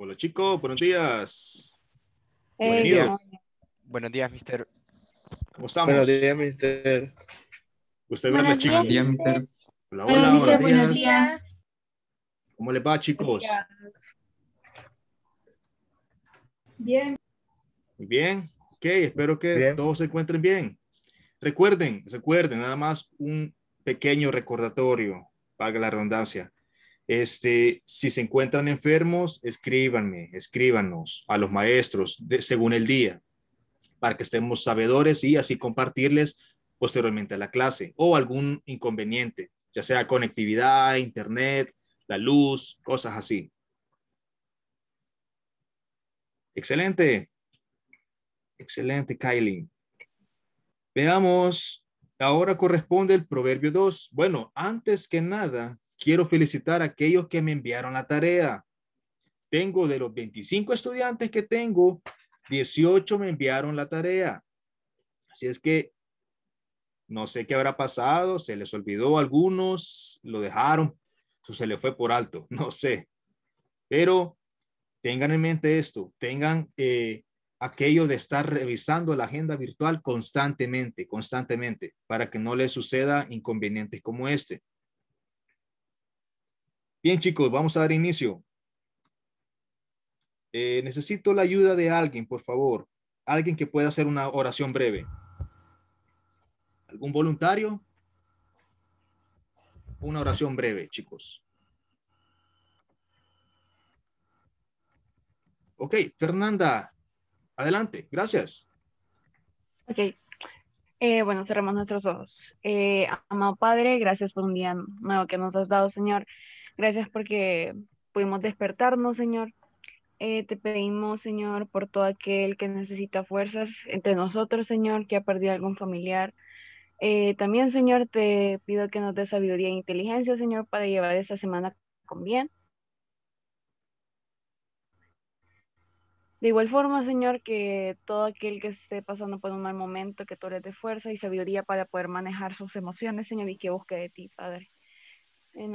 Hola chicos, buenos días. buenos días. Buenos días, mister. ¿Cómo estamos? Buenos días, mister. Usted buenos días, chicos. mister. Hola, hola, buenos, días, ¿Cómo les va, chicos? Bien. bien. Ok, espero que todos se encuentren bien. Recuerden, recuerden, nada más un pequeño recordatorio, para la redundancia. Este, si se encuentran enfermos, escríbanme, escríbanos a los maestros según el día, para que estemos sabedores y así compartirles posteriormente a la clase o algún inconveniente, ya sea conectividad, internet, la luz, cosas así. Excelente. Excelente, Kylie. Veamos, ahora corresponde el proverbio 2. Bueno, antes que nada, quiero felicitar a aquellos que me enviaron la tarea. Tengo de los 25 estudiantes que tengo, 18 me enviaron la tarea. Así es que no sé qué habrá pasado, se les olvidó a algunos, lo dejaron, se le fue por alto, no sé. Pero tengan en mente esto, tengan eh, aquello de estar revisando la agenda virtual constantemente, constantemente, para que no les suceda inconvenientes como este. Bien, chicos, vamos a dar inicio. Eh, necesito la ayuda de alguien, por favor. Alguien que pueda hacer una oración breve. ¿Algún voluntario? Una oración breve, chicos. Ok, Fernanda, adelante, gracias. Ok, eh, bueno, cerramos nuestros ojos. Eh, amado Padre, gracias por un día nuevo que nos has dado, Señor. Gracias porque pudimos despertarnos, Señor. Eh, te pedimos, Señor, por todo aquel que necesita fuerzas entre nosotros, Señor, que ha perdido algún familiar. Eh, también, Señor, te pido que nos dé sabiduría e inteligencia, Señor, para llevar esta semana con bien. De igual forma, Señor, que todo aquel que esté pasando por un mal momento, que tú eres de fuerza y sabiduría para poder manejar sus emociones, Señor, y que busque de ti, Padre. Eh,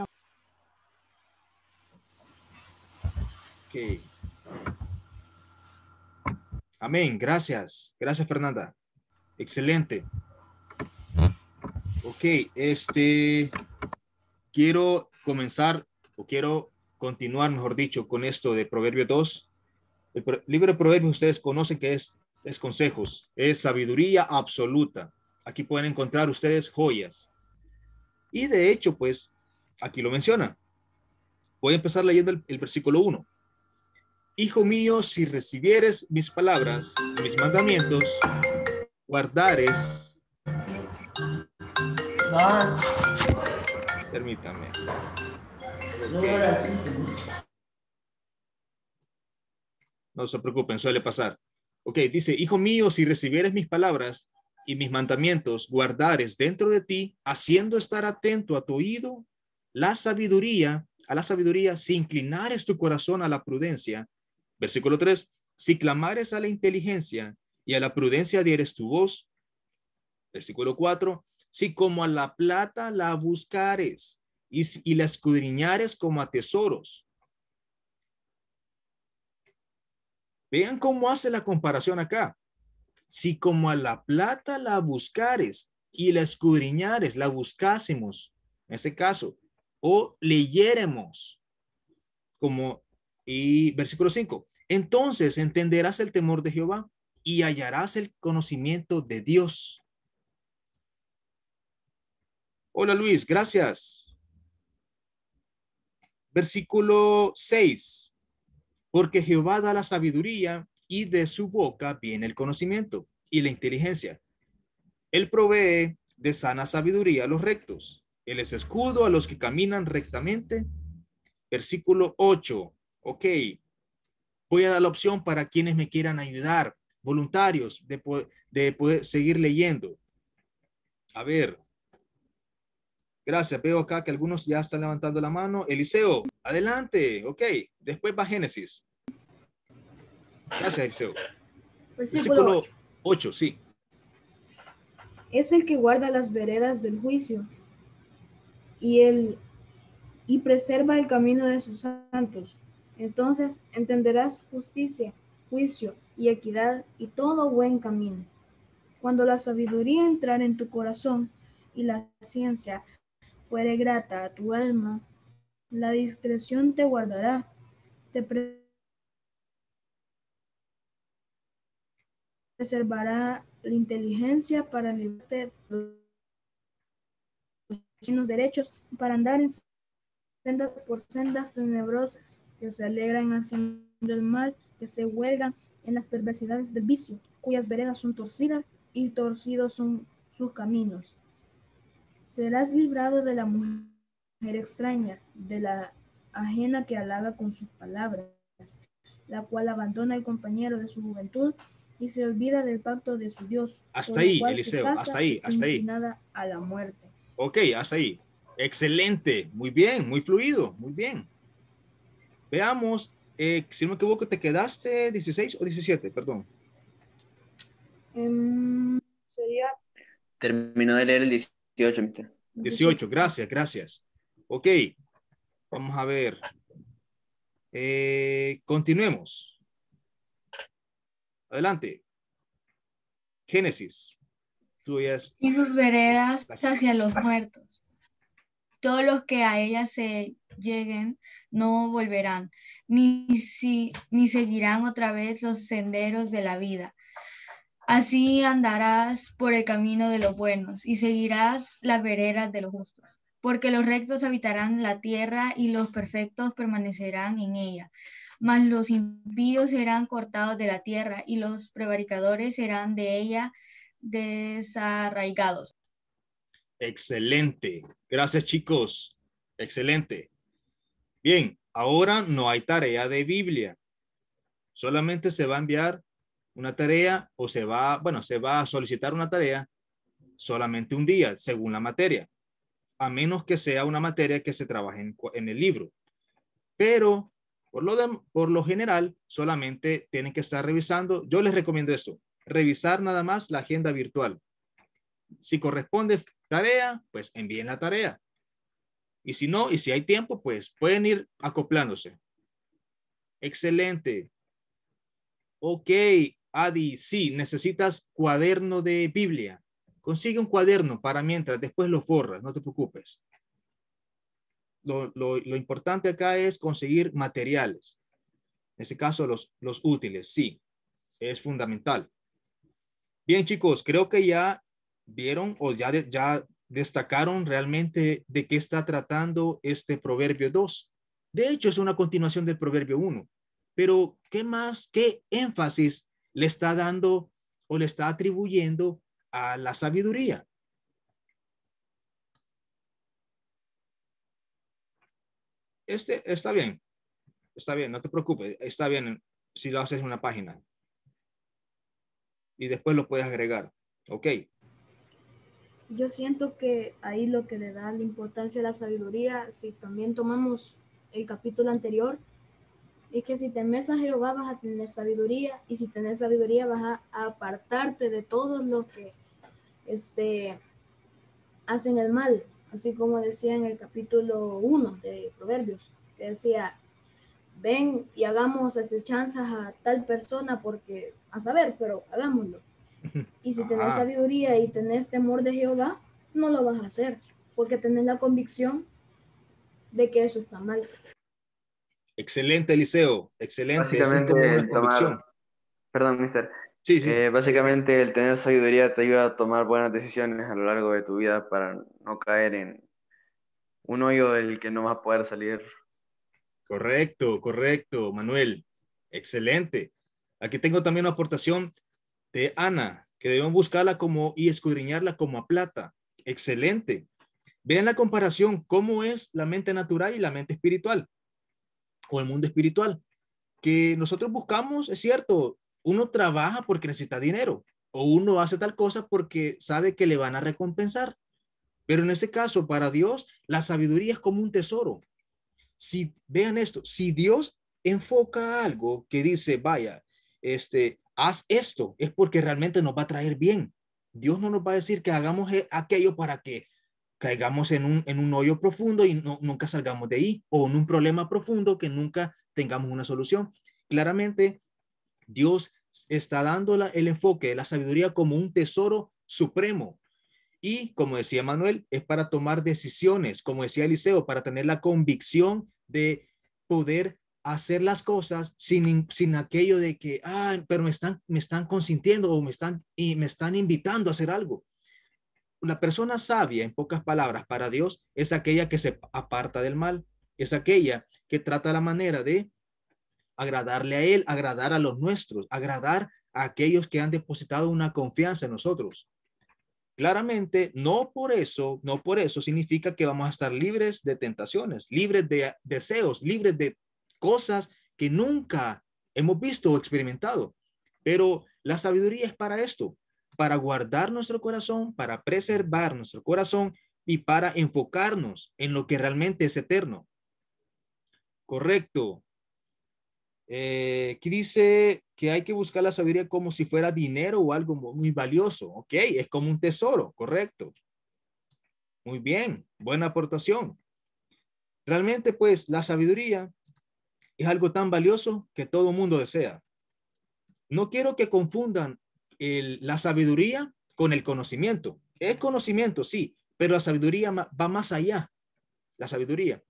Amén. Gracias. Gracias, Fernanda. Excelente. Ok, este quiero comenzar o quiero continuar, mejor dicho, con esto de Proverbio 2. El libro de Proverbio ustedes conocen que es, es consejos, es sabiduría absoluta. Aquí pueden encontrar ustedes joyas. Y de hecho, pues, aquí lo menciona. Voy a empezar leyendo el, el versículo 1. Hijo mío, si recibieres mis palabras, mis mandamientos, guardares. Ah. Permítame. No se preocupen, suele pasar. Ok, dice, hijo mío, si recibieres mis palabras y mis mandamientos, guardares dentro de ti, haciendo estar atento a tu oído, la sabiduría, a la sabiduría, si inclinares tu corazón a la prudencia, Versículo 3, si clamares a la inteligencia y a la prudencia dieres tu voz. Versículo 4, si como a la plata la buscares y, la escudriñares como a tesoros. Vean cómo hace la comparación acá. Si como a la plata la buscares y la escudriñares, la buscásemos, en este caso, o leyéremos, como y versículo 5, entonces entenderás el temor de Jehová y hallarás el conocimiento de Dios. Hola Luis, gracias. Versículo 6, porque Jehová da la sabiduría y de su boca viene el conocimiento y la inteligencia. Él provee de sana sabiduría a los rectos. Él es escudo a los que caminan rectamente. Versículo 8 ok, voy a dar la opción para quienes me quieran ayudar, voluntarios, de, poder seguir leyendo. A ver. Gracias. Veo acá que algunos ya están levantando la mano. Eliseo, adelante. Ok. Después va Génesis. Gracias, Eliseo. Pues Versículo 8. sí. Es el que guarda las veredas del juicio y, el, y preserva el camino de sus santos entonces entenderás justicia, juicio y equidad y todo buen camino. Cuando la sabiduría entrar en tu corazón y la ciencia fuere grata a tu alma, la discreción te guardará, te preservará la inteligencia para liberarte de los derechos, para andar en sendas por sendas tenebrosas que se alegran haciendo el mal, que se huelgan en las perversidades del vicio, cuyas veredas son torcidas y torcidos son sus caminos. Serás librado de la mujer extraña, de la ajena que halaga con sus palabras, la cual abandona al compañero de su juventud y se olvida del pacto de su Dios. Hasta ahí, Eliseo, hasta ahí, hasta ahí. Nada a la muerte. Ok, hasta ahí. Excelente, muy bien, muy fluido, muy bien. Veamos, eh, si no me equivoco, te quedaste 16 o 17, perdón. Em, sería. Terminó de leer el 18, mister. 18, gracias, gracias. Ok, vamos a ver. Eh, continuemos. Adelante. Génesis. Tú Y sus veredas hacia los muertos todos los que a ella se lleguen no volverán, ni, ni seguirán otra vez los senderos de la vida. Así andarás por el camino de los buenos y seguirás las veredas de los justos, porque los rectos habitarán la tierra y los perfectos permanecerán en ella. Mas los impíos serán cortados de la tierra y los prevaricadores serán de ella desarraigados. Excelente. Gracias, chicos. Excelente. Bien, ahora no hay tarea de Biblia. Solamente se va a enviar una tarea o se va, bueno, se va a solicitar una tarea solamente un día, según la materia, a menos que sea una materia que se trabaje en, el libro. Pero por lo, de, por lo general, solamente tienen que estar revisando. Yo les recomiendo eso, revisar nada más la agenda virtual. Si corresponde, tarea, pues envíen la tarea. Y si no, y si hay tiempo, pues pueden ir acoplándose. Excelente. Ok, Adi, sí, necesitas cuaderno de Biblia. Consigue un cuaderno para mientras, después lo forras, no te preocupes. Lo, importante acá es conseguir materiales. En ese caso, los, los útiles, sí, es fundamental. Bien, chicos, creo que ya vieron o ya, ya destacaron realmente de qué está tratando este Proverbio 2. De hecho, es una continuación del Proverbio 1. Pero, ¿qué más, qué énfasis le está dando o le está atribuyendo a la sabiduría? Este está bien, está bien, no te preocupes, está bien si lo haces en una página. Y después lo puedes agregar. Ok, yo siento que ahí lo que le da la importancia a la sabiduría, si también tomamos el capítulo anterior, es que si temes a Jehová vas a tener sabiduría y si tenés sabiduría vas a apartarte de todos los que este, hacen el mal, así como decía en el capítulo 1 de Proverbios, que decía, ven y hagamos esas chanzas a tal persona porque, a saber, pero hagámoslo y si tenés sabiduría y tenés temor de Jehová, no lo vas a hacer, porque tenés la convicción de que eso está mal. Excelente, Eliseo. Excelente. Perdón, mister. Sí, eh, básicamente, el tener sabiduría te ayuda a tomar buenas decisiones a lo largo de tu vida para no caer en un hoyo del que no vas a poder salir. Correcto, correcto, Manuel. Excelente. Aquí tengo también una aportación de Ana, que debemos buscarla como y escudriñarla como a plata. Excelente. Vean la comparación, cómo es la mente natural y la mente espiritual, o el mundo espiritual, que nosotros buscamos, es cierto, uno trabaja porque necesita dinero, o uno hace tal cosa porque sabe que le van a recompensar. Pero en ese caso, para Dios, la sabiduría es como un tesoro. Si vean esto, si Dios enfoca algo que dice, vaya, este, haz esto, es porque realmente nos va a traer bien. Dios no nos va a decir que hagamos e, aquello para que caigamos en un, hoyo profundo y nunca salgamos de ahí, o en un problema profundo que nunca tengamos una solución. Claramente, Dios está dando el enfoque de la sabiduría como un tesoro supremo. Y como decía Manuel, es para tomar decisiones, como decía Eliseo, para tener la convicción de poder hacer las cosas sin, aquello de que, ah, pero me están, me están consintiendo o me están, y me están invitando a hacer algo. La persona sabia, en pocas palabras, para Dios es aquella que se aparta del mal, es aquella que trata la manera de agradarle a Él, agradar a los nuestros, agradar a aquellos que han depositado una confianza en nosotros. Claramente, no por eso, no por eso significa que vamos a estar libres de tentaciones, libres de deseos, libres de cosas que nunca hemos visto o experimentado. Pero la sabiduría es para esto, para guardar nuestro corazón, para preservar nuestro corazón y para enfocarnos en lo que realmente es eterno. Correcto. Eh, aquí dice que hay que buscar la sabiduría como si fuera dinero o algo muy valioso. Ok, es como un tesoro, correcto. Muy bien, buena aportación. Realmente, pues, la sabiduría es algo tan valioso que todo mundo desea. No quiero que confundan la sabiduría con el conocimiento. Es conocimiento, sí, pero la sabiduría va más allá. La sabiduría.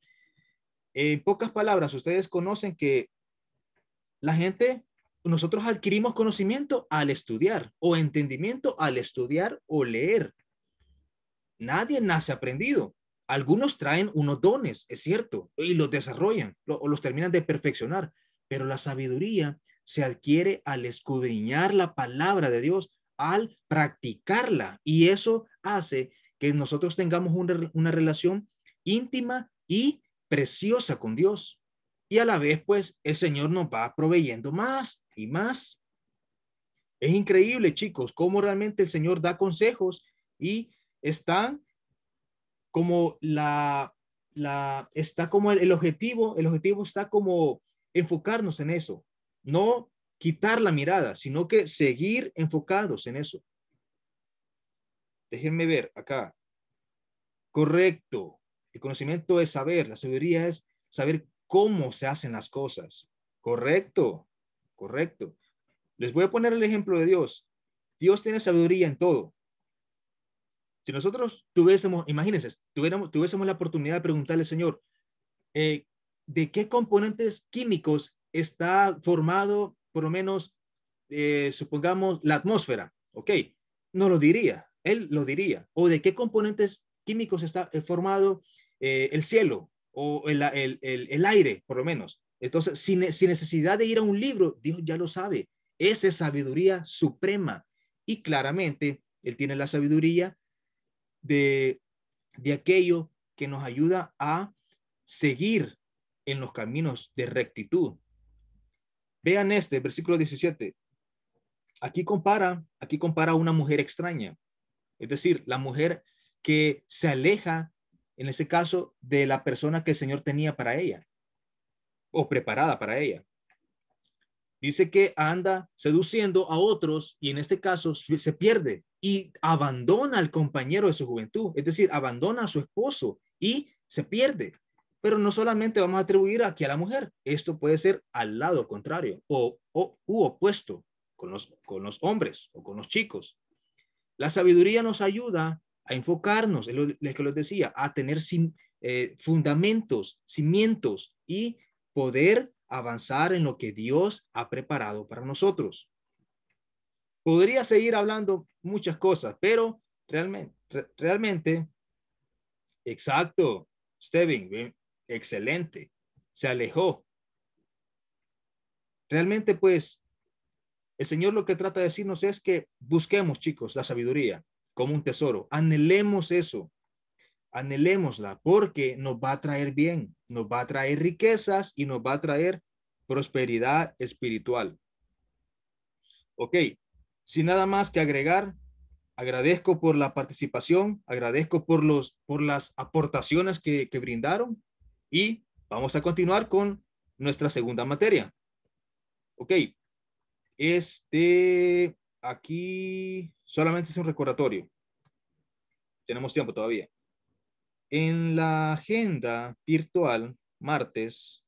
En pocas palabras, ustedes conocen que la gente, nosotros adquirimos conocimiento al estudiar o entendimiento al estudiar o leer. Nadie nace aprendido. Algunos traen unos dones, es cierto, y los desarrollan o los terminan de perfeccionar, pero la sabiduría se adquiere al escudriñar la palabra de Dios, al practicarla, y eso hace que nosotros tengamos una, relación íntima y preciosa con Dios. Y a la vez, pues, el Señor nos va proveyendo más y más. Es increíble, chicos, cómo realmente el Señor da consejos y están como la, la está como el, objetivo, el objetivo está como enfocarnos en eso, no quitar la mirada, sino que seguir enfocados en eso. Déjenme ver acá. Correcto. El conocimiento es saber, la sabiduría es saber cómo se hacen las cosas. Correcto, correcto. Les voy a poner el ejemplo de Dios. Dios tiene sabiduría en todo. Si nosotros tuviésemos, imagínense, tuviésemos la oportunidad de preguntarle, Señor, eh, ¿de qué componentes químicos está formado, por lo menos, eh, supongamos, la atmósfera? ¿Ok? No lo diría, él lo diría. ¿O de qué componentes químicos está eh, formado el cielo o el, el, el, aire, por lo menos? Entonces, sin, sin necesidad de ir a un libro, Dios ya lo sabe. Esa es sabiduría suprema. Y claramente, Él tiene la sabiduría de, de aquello que nos ayuda a seguir en los caminos de rectitud. Vean este versículo 17. Aquí compara, aquí compara una mujer extraña, es decir, la mujer que se aleja, en ese caso, de la persona que el Señor tenía para ella o preparada para ella. Dice que anda seduciendo a otros y en este caso se pierde y abandona al compañero de su juventud, es decir, abandona a su esposo y se pierde. Pero no solamente vamos a atribuir aquí a la mujer, esto puede ser al lado contrario o, o opuesto con los, con los hombres o con los chicos. La sabiduría nos ayuda a enfocarnos, es lo, que les decía, a tener sin eh, fundamentos, cimientos y poder avanzar en lo que Dios ha preparado para nosotros. Podría seguir hablando muchas cosas, pero realmente, realmente, exacto, Steven, excelente, se alejó. Realmente, pues, el Señor lo que trata de decirnos es que busquemos, chicos, la sabiduría como un tesoro, anhelemos eso, anhelémosla porque nos va a traer bien, nos va a traer riquezas y nos va a traer prosperidad espiritual. Ok, sin nada más que agregar, agradezco por la participación, agradezco por, los, por las aportaciones que, que brindaron y vamos a continuar con nuestra segunda materia. Ok, este, aquí solamente es un recordatorio. Tenemos tiempo todavía. En la agenda virtual, martes,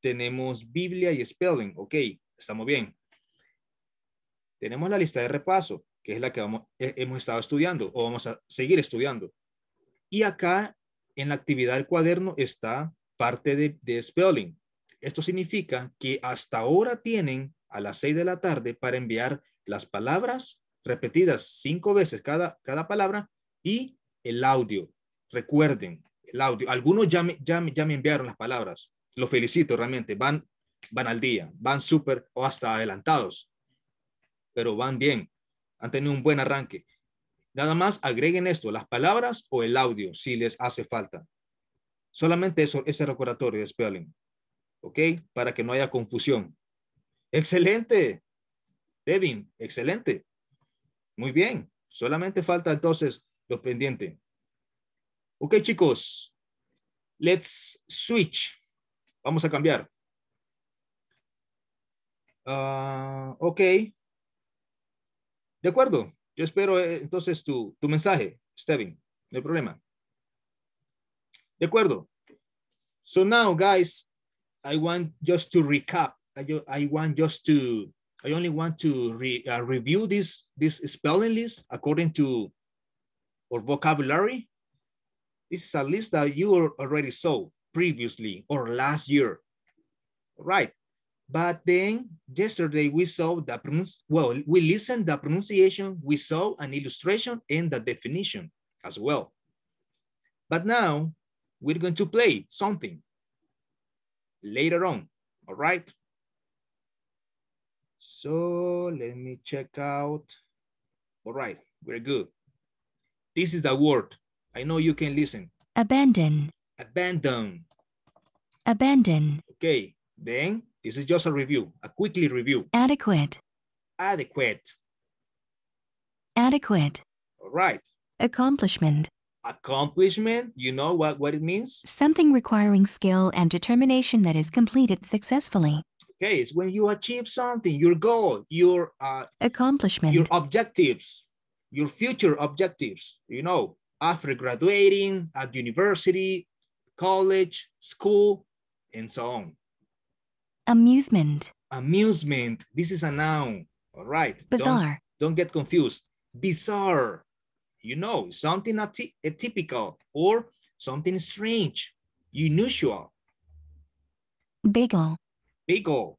tenemos Biblia y Spelling. Ok, estamos bien tenemos la lista de repaso, que es la que vamos, eh, hemos estado estudiando o vamos a seguir estudiando. Y acá en la actividad del cuaderno está parte de, spelling. Esto significa que hasta ahora tienen a las 6 de la tarde para enviar las palabras repetidas cinco veces cada, cada palabra y el audio. Recuerden, el audio. Algunos ya me, ya, me enviaron las palabras. Los felicito realmente. Van, van al día, van súper o hasta adelantados pero van bien, han tenido un buen arranque. Nada más agreguen esto, las palabras o el audio, si les hace falta. Solamente eso, ese recordatorio de spelling, ¿ok? Para que no haya confusión. Excelente, Devin, excelente. Muy bien, solamente falta entonces los pendientes Ok, chicos, let's switch. Vamos a cambiar. Ah, ok, De acuerdo, yo espero eh, entonces tu, tu mensaje, Steven, no hay problema. De acuerdo. So now, guys, I want just to recap. I, I want just to, I only want to re, uh, review this, this spelling list according to or vocabulary. This is a list that you already saw previously or last year. Right. But then yesterday we saw the well, we listened the pronunciation, we saw an illustration and the definition as well. But now we're going to play something later on, all right? So let me check out. All right, we're good. This is the word. I know you can listen. Abandon. Abandon. Abandon. Okay, then this is just a review, a quickly review. Adequate. Adequate. Adequate. All right. Accomplishment. Accomplishment, you know what, what it means? Something requiring skill and determination that is completed successfully. Okay, it's when you achieve something, your goal, your uh, accomplishment, your objectives, your future objectives, you know, after graduating at university, college, school, and so on. Amusement. Amusement. This is a noun. All right. Bizarre. Don't, don't get confused. Bizarre. You know, something atypical or something strange, unusual. Bagel. Bagel.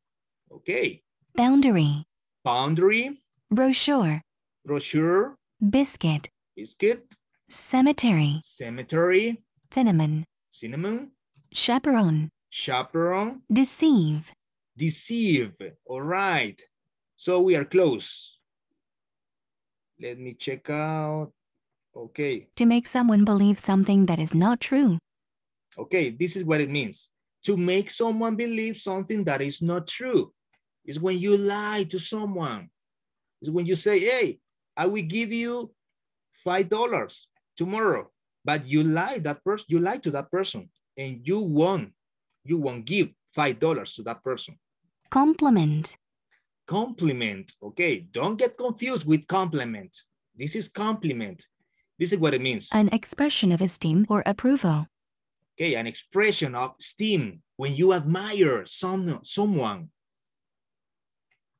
Okay. Boundary. Boundary. Brochure. Brochure. Biscuit. Biscuit. Cemetery. Cemetery. Cinnamon. Cinnamon. Chaperone chaperone. Deceive. Deceive. All right. So we are close. Let me check out. Okay. To make someone believe something that is not true. Okay, this is what it means. To make someone believe something that is not true is when you lie to someone. It's when you say, hey, I will give you $5 tomorrow, but you lie that person, you lie to that person and you won you won't give $5 to that person. Compliment. Compliment. Okay, don't get confused with compliment. This is compliment. This is what it means. An expression of esteem or approval. Okay, an expression of esteem when you admire some, someone.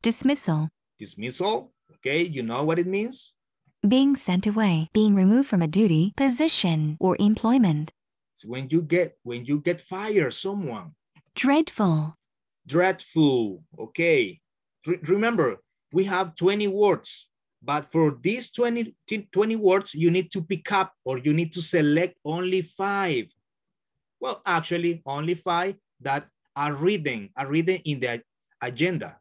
Dismissal. Dismissal. Okay, you know what it means? Being sent away, being removed from a duty, position, or employment when you get when you get fired someone dreadful dreadful okay Re remember we have 20 words but for these 20, 20 words you need to pick up or you need to select only five well actually only five that are reading are reading in the agenda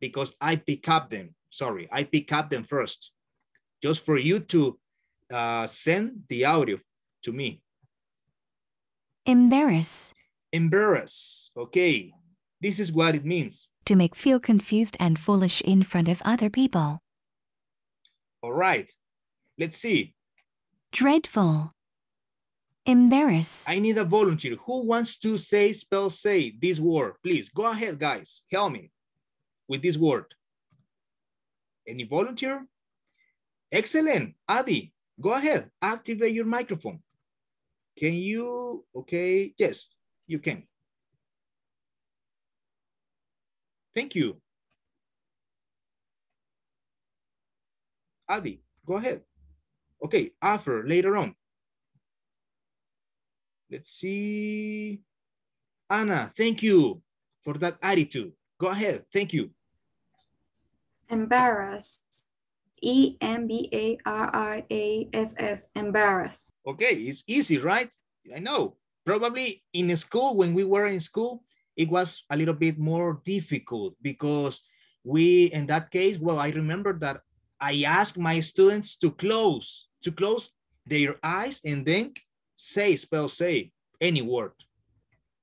because i pick up them sorry i pick up them first just for you to uh, send the audio to me Embarrass. Embarrass. Okay. This is what it means. To make feel confused and foolish in front of other people. All right. Let's see. Dreadful. Embarrass. I need a volunteer. Who wants to say, spell, say this word? Please go ahead, guys. Help me with this word. Any volunteer? Excellent. Adi, go ahead. Activate your microphone. Can you, okay, yes, you can. Thank you. Adi, go ahead. Okay, after, later on. Let's see. Anna, thank you for that attitude. Go ahead, thank you. Embarrassed. E M B A R R A S S, embarrass. Okay, it's easy, right? I know. Probably in school, when we were in school, it was a little bit more difficult because we, in that case, well, I remember that I asked my students to close, to close their eyes and then say, spell say any word.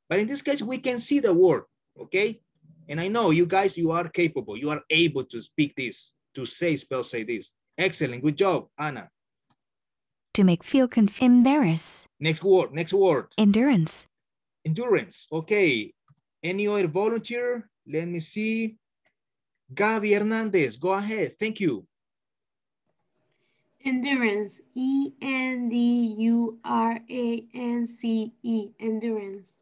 But in this case, we can see the word, okay? And I know you guys, you are capable, you are able to speak this. To say spell say this. Excellent. Good job, Anna. To make feel embarrassed. embarrass. Next word. Next word. Endurance. Endurance. Okay. Any other volunteer? Let me see. Gaby Hernandez, go ahead. Thank you. Endurance. e n d u r a n c e. endurance.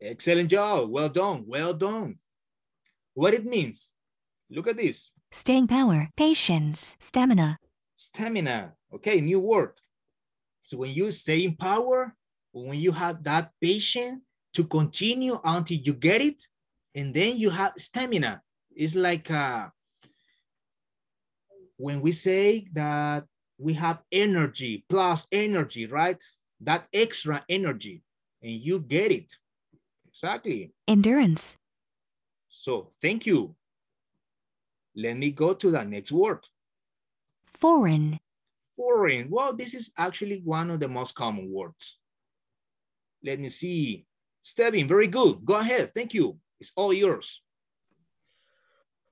Excellent job. Well done. Well done. What it means? Look at this staying power, patience, stamina. Stamina. Okay, new word. So when you stay in power, when you have that patience to continue until you get it, and then you have stamina. It's like uh, when we say that we have energy plus energy, right? That extra energy, and you get it. Exactly. Endurance. So thank you. Let me go to the next word. Foreign. Foreign. Well, this is actually one of the most common words. Let me see. Steven, very good. Go ahead. Thank you. It's all yours.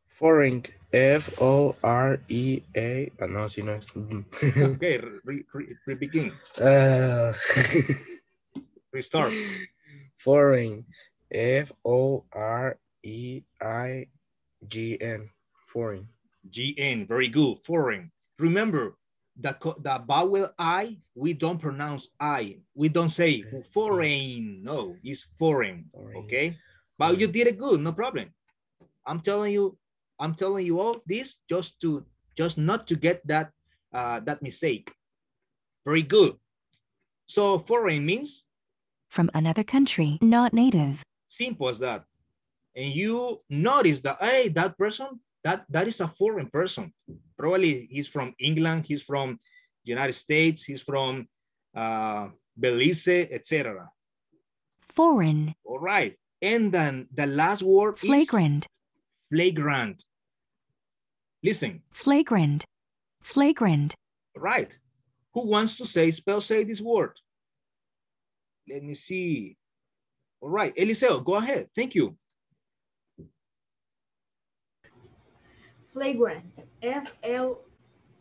Foreign. F O R E A. Oh, no, si no es. Mm. okay, re, re, re begin. Uh, Restart. Foreign. F O R E I G N. Foreign. GN, very good, foreign. Remember, the, the vowel I, we don't pronounce I. We don't say foreign, no, it's foreign, foreign. okay? But foreign. you did it good, no problem. I'm telling you, I'm telling you all this just to, just not to get that, uh, that mistake. Very good. So foreign means? From another country, not native. Simple as that. And you notice that, hey, that person that that is a foreign person probably he's from england he's from united states he's from uh, belize etc foreign all right and then the last word flagrant flagrant listen flagrant flagrant Right. who wants to say spell say this word let me see all right eliseo go ahead thank you flagrant, F L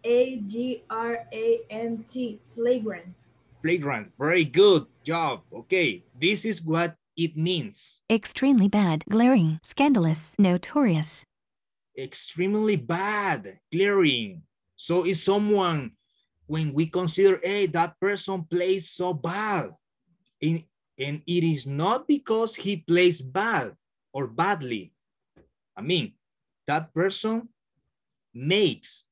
A G R A N T, flagrant. Flagrant, very good job. Okay, this is what it means. Extremely bad, glaring, scandalous, notorious. Extremely bad, glaring. So is someone when we consider, hey, that person plays so bad. in and it is not because he plays bad or badly. I mean, that person makes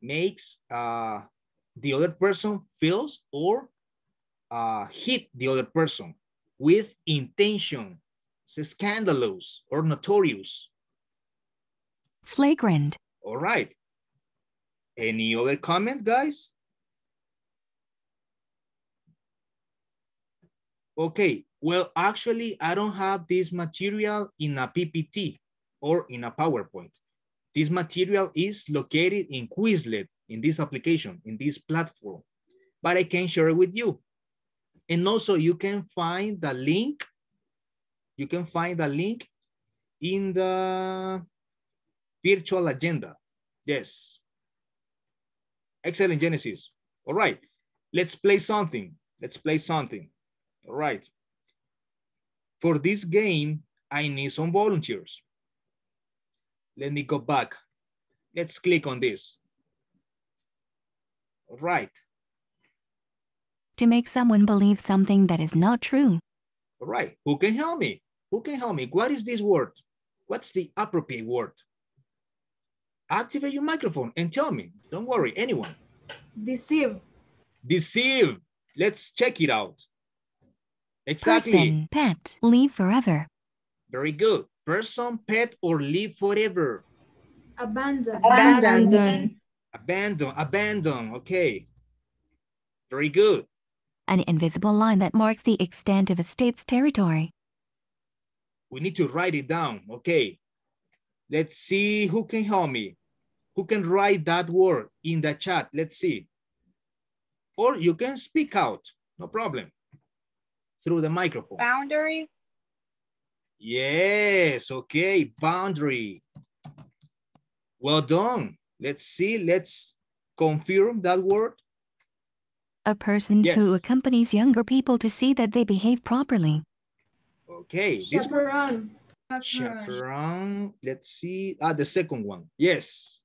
makes uh, the other person feels or uh, hit the other person with intention. It's scandalous or notorious. Flagrant. All right. Any other comment, guys? Okay, well, actually, I don't have this material in a PPT or in a PowerPoint. This material is located in Quizlet, in this application, in this platform, but I can share it with you. And also you can find the link, you can find the link in the virtual agenda. Yes. Excellent, Genesis. All right, let's play something. Let's play something. All right. For this game, I need some volunteers. Let me go back. Let's click on this. All right. To make someone believe something that is not true. All right. Who can help me? Who can help me? What is this word? What's the appropriate word? Activate your microphone and tell me. Don't worry, anyone. Deceive. Deceive. Let's check it out. Exactly. Person, pet, leave forever. Very good person, pet, or live forever? Abandon. Abandon. Abandon. Abandon. Okay. Very good. An invisible line that marks the extent of a state's territory. We need to write it down. Okay. Let's see who can help me. Who can write that word in the chat? Let's see. Or you can speak out. No problem. Through the microphone. Boundary. Yes, okay, boundary. Well done. Let's see, let's confirm that word. A person yes. who accompanies younger people to see that they behave properly. Okay, this chaperone. one. Chaperone. Let's see. Ah, the second one. Yes.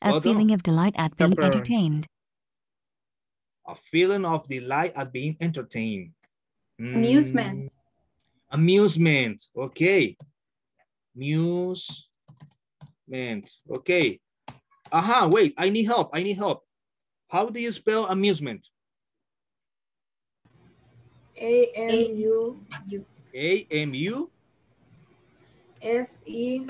A well feeling of delight at being entertained. A feeling of delight at being entertained. Hmm. Amusement. Amusement, okay. Amusement, okay. Aha, wait, I need help, I need help. How do you spell amusement? A-M-U. A-M-U. S-E.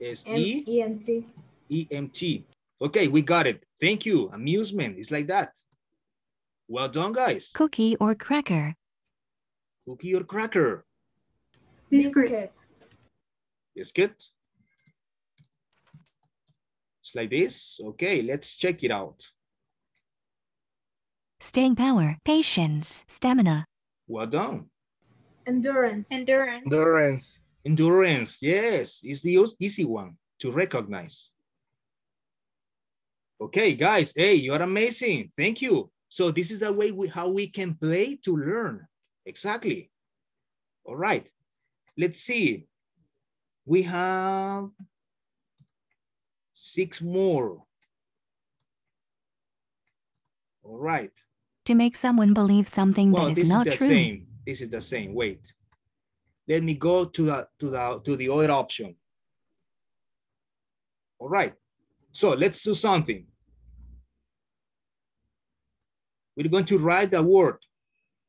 S-E. E-M-T. E-M-T. Okay, we got it. Thank you. Amusement. It's like that. Well done, guys. Cookie or cracker. Cookie or cracker. Biscuit. Biscuit. It's like this. Okay, let's check it out. Staying power, patience, stamina. Well done. Endurance. Endurance. Endurance. Endurance, yes, it's the easy one to recognize. Okay, guys, hey, you are amazing. Thank you. So this is the way we, how we can play to learn. Exactly. All right. Let's see. We have six more. All right. To make someone believe something well, that is not is true. Same. This is the same. Wait. Let me go to the to the to the other option. All right. So let's do something. We're going to write a word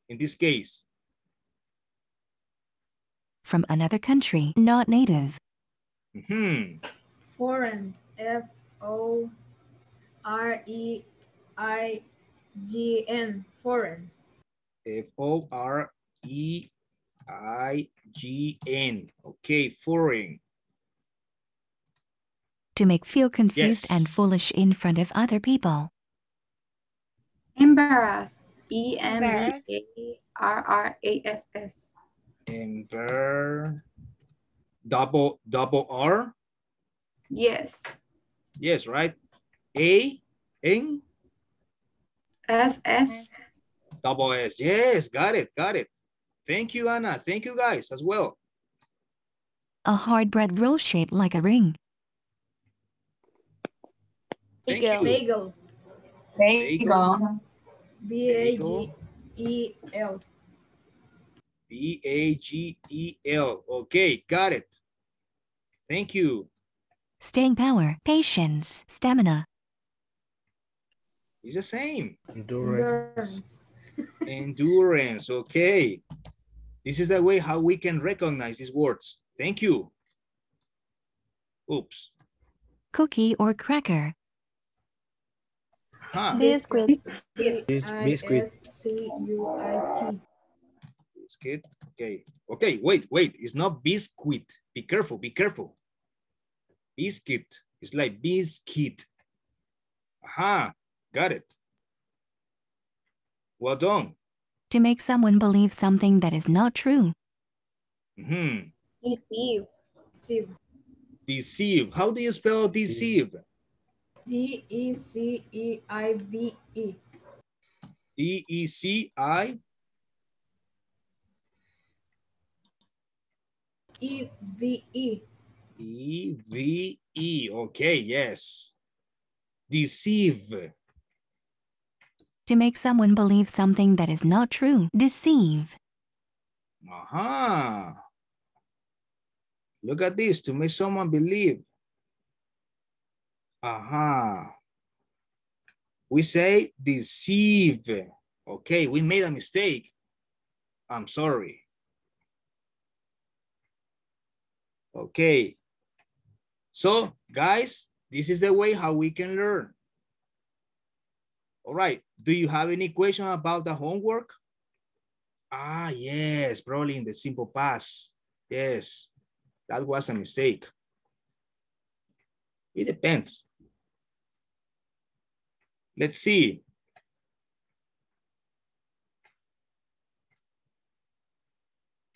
in this case from another country, not native. Hmm. Foreign. F O R E I G N. Foreign. F O R E I G N. Okay, foreign. To make feel confused yes. and foolish in front of other people. Embarrass. E M B A R R A S S. Denver. Double double R. Yes. Yes, right. A, S S. Double S. Yes, got it, got it. Thank you, Anna. Thank you guys as well. A hard bread roll shaped like a ring. Bagel. Bagel. Bagel. B-A-G-E-L. B-A-G-E-L. Okay, got it. Thank you. Staying power, patience, stamina. It's the same. Endurance. Endurance, okay. This is the way how we can recognize these words. Thank you. Oops. Cookie or cracker. Huh. Biscuit. Biscuit biscuit. Okay. Okay, wait, wait. It's not biscuit. Be careful, be careful. Biscuit. It's like biscuit. Aha, got it. Well done. To make someone believe something that is not true. Mm -hmm. Deceive. Deceive. Deceive. How do you spell deceive? D-E-C-E-I-V-E. D-E-C-I? E V E, E V E. okay, yes. Deceive. To make someone believe something that is not true. Deceive. Aha. Uh -huh. Look at this, to make someone believe. Aha. Uh -huh. We say deceive. Okay, we made a mistake. I'm sorry. Okay. So guys, this is the way how we can learn. All right. Do you have any question about the homework? Ah, yes, probably in the simple past. Yes, that was a mistake. It depends. Let's see.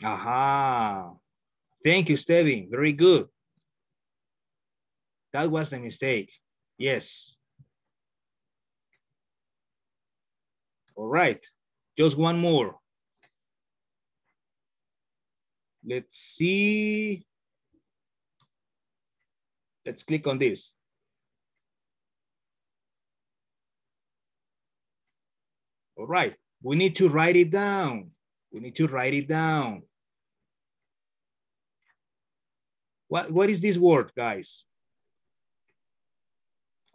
Aha. Thank you, Steven. Very good. That was the mistake. Yes. All right. Just one more. Let's see. Let's click on this. All right. We need to write it down. We need to write it down. What, what is this word, guys?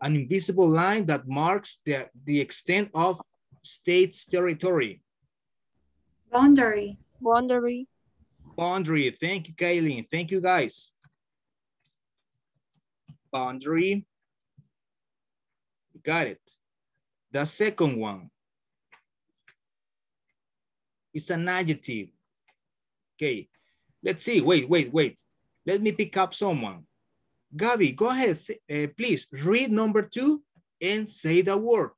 An invisible line that marks the, the extent of state's territory. Boundary. Boundary. Boundary. Thank you, Kaylin. Thank you, guys. Boundary. Got it. The second one. It's an adjective. Okay. Let's see. Wait, wait, wait. Let me pick up someone. Gabby, go ahead, uh, please read number two and say the word.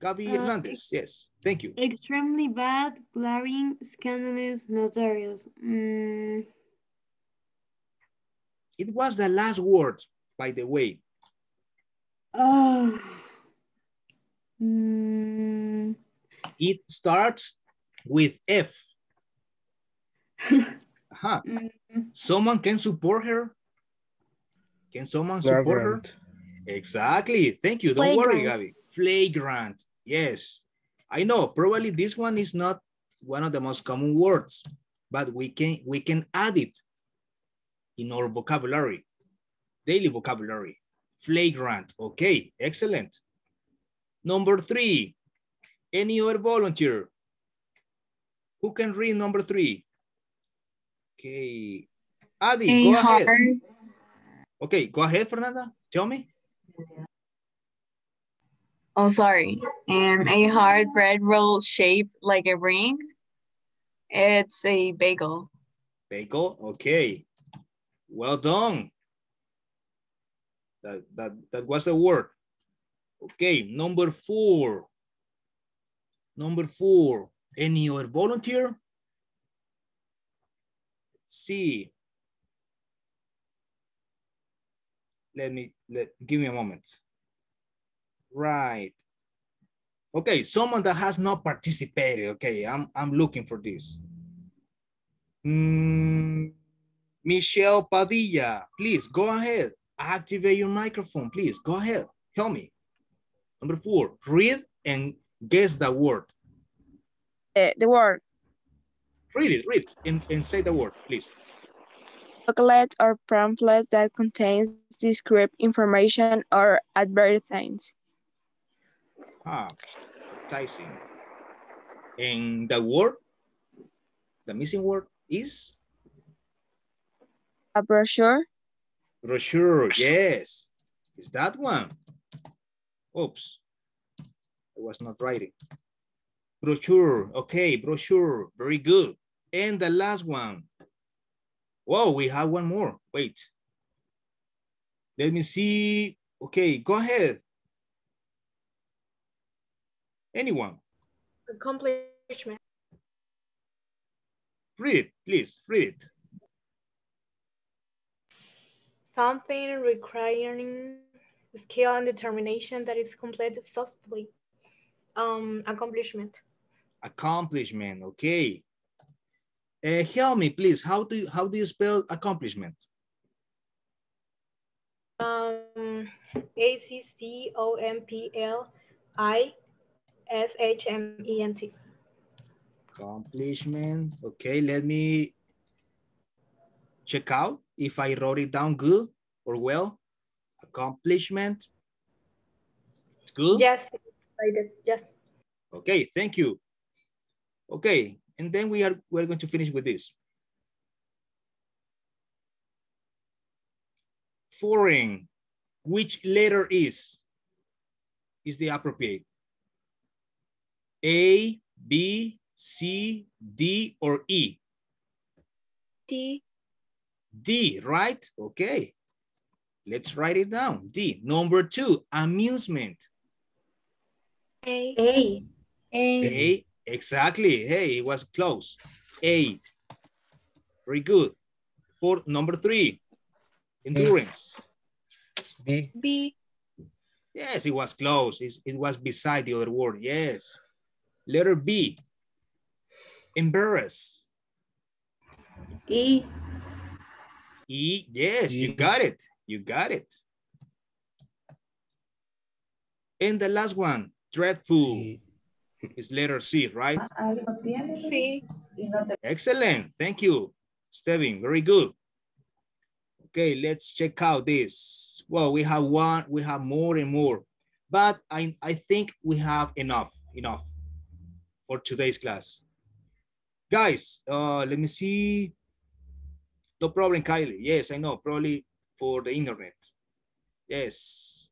Gabby uh, Hernandez, yes, thank you. Extremely bad, glaring, scandalous, notorious. Mm. It was the last word, by the way. Oh. Mm. It starts with F. Mm -hmm. Someone can support her. Can someone Flagrant. support her? Exactly. Thank you. Don't Flagrant. worry, Gabby. Flagrant. Yes. I know. Probably this one is not one of the most common words, but we can we can add it in our vocabulary, daily vocabulary. Flagrant. Okay. Excellent. Number three. Any other volunteer? Who can read number three? Okay. Adi, hey, go hard. ahead. Okay, go ahead, Fernanda. Tell me. Oh, sorry. Um, a hard bread roll shaped like a ring. It's a bagel. Bagel, okay. Well done. That, that, that was the word. Okay, number four. Number four. Any other volunteer? C. Let me, let, give me a moment. Right. Okay, someone that has not participated. Okay, I'm, I'm looking for this. Mm, Michelle Padilla, please go ahead. Activate your microphone, please. Go ahead, help me. Number four, read and guess the word. Uh, the word Read it, read and, and say the word, please. Booklet or pamphlet that contains descriptive information or advertisements. Ah, advertising. And the word, the missing word is? A brochure. Brochure, yes. Is that one. Oops, I was not writing. Brochure, okay, brochure, very good. And the last one. Whoa, we have one more. Wait. Let me see. Okay, go ahead. Anyone? Accomplishment. Read, please, read. Something requiring skill and determination that is completed successfully. Um, accomplishment. Accomplishment, okay. Uh, help me, please. How do you, how do you spell accomplishment? Um, A C C O M P L I S H M E N T. Accomplishment. Okay, let me check out if I wrote it down good or well. Accomplishment. It's good. Yes, I did. Yes. Okay, thank you. Okay, and then we are we're going to finish with this. Foreign, which letter is, is the appropriate? A, B, C, D, or E? D. D, right? Okay. Let's write it down. D. Number two, amusement. A. A. A. A. Exactly. Hey, it was close. Eight. Very good. For number three, endurance. B. B. Yes, it was close. It's, it was beside the other word. Yes. Letter B. Embarrass. E. E. Yes, e. you got it. You got it. And the last one, dreadful. It's letter C, right? C. Ah, ah, Excellent. Thank you, Steven. Very good. Okay, let's check out this. Well, we have one, we have more and more, but I, I think we have enough, enough for today's class. Guys, uh, let me see. No problem, Kylie. Yes, I know, probably for the internet. Yes,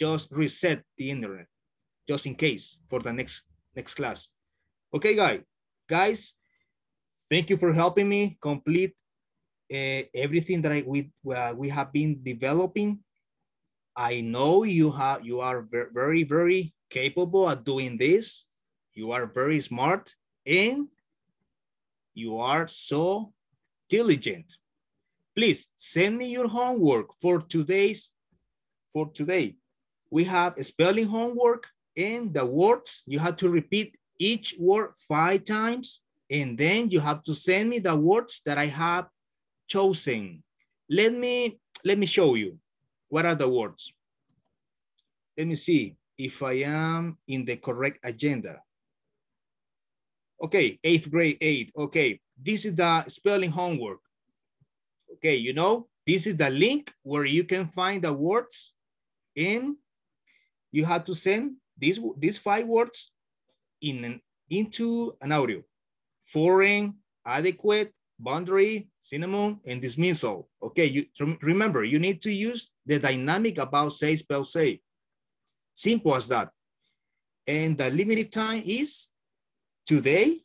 just reset the internet, just in case for the next next class. Okay, guys. Guys, thank you for helping me complete uh, everything that I, we, uh, we have been developing. I know you, have, you are very, very capable at doing this. You are very smart and you are so diligent. Please send me your homework for today's, for today. We have spelling homework, and the words, you have to repeat each word five times, and then you have to send me the words that I have chosen. Let me, let me show you. What are the words? Let me see if I am in the correct agenda. Okay, eighth grade eight. Okay, this is the spelling homework. Okay, you know, this is the link where you can find the words in. You have to send these, these five words in an, into an audio. Foreign, adequate, boundary, cinnamon, and dismissal. Okay, you remember, you need to use the dynamic about say, spell, say. Simple as that. And the limited time is today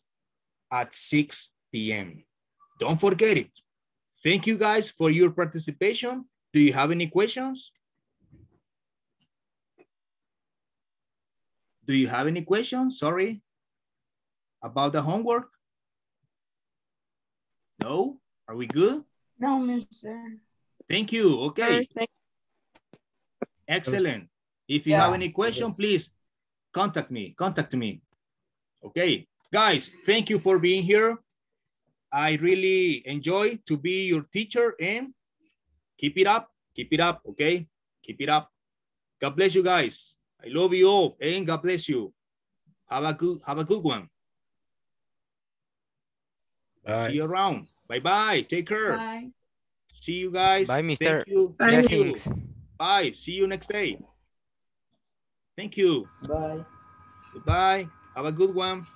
at 6 p.m. Don't forget it. Thank you guys for your participation. Do you have any questions? Do you have any questions, sorry, about the homework? No? Are we good? No, mister. Thank you. Okay. Excellent. If you yeah. have any question, please contact me. Contact me. Okay. Guys, thank you for being here. I really enjoy to be your teacher and keep it up. Keep it up. Okay. Keep it up. God bless you guys. I love you all and God bless you. Have a good, have a good one. Bye. See you around. Bye-bye. Take care. Bye. See you guys. Bye, mister. Thank you. Bye. Thank you. Bye. See you next day. Thank you. Bye. Goodbye. Have a good one.